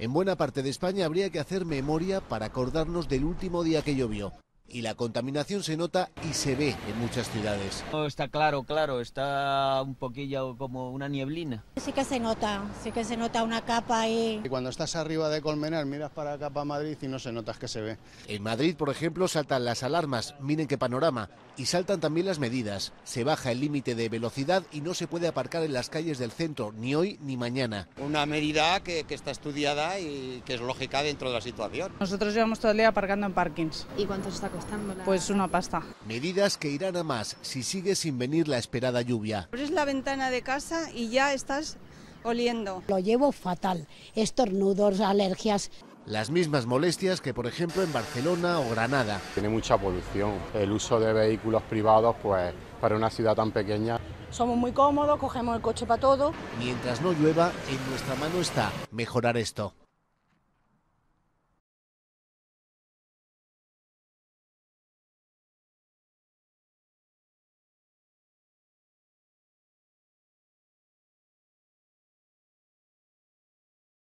En buena parte de España habría que hacer memoria para acordarnos del último día que llovió, y la contaminación se nota y se ve en muchas ciudades. está claro, claro, está un poquillo como una nieblina. Sí que se nota, sí que se nota una capa ahí. Y cuando estás arriba de Colmenar miras para acá para Madrid y no se notas que se ve. En Madrid, por ejemplo, saltan las alarmas, miren qué panorama, y saltan también las medidas. Se baja el límite de velocidad y no se puede aparcar en las calles del centro, ni hoy ni mañana. Una medida que, está estudiada y que es lógica dentro de la situación. Nosotros llevamos todo el día aparcando en parkings. ¿Y cuánto se está pues una pasta. Medidas que irán a más si sigue sin venir la esperada lluvia. es la ventana de casa y ya estás oliendo. Lo llevo fatal, estornudos, alergias. Las mismas molestias que, por ejemplo, en Barcelona o Granada. Tiene mucha polución. El uso de vehículos privados, pues, para una ciudad tan pequeña somos muy cómodos, cogemos el coche para todo. Mientras no llueva, en nuestra mano está mejorar esto.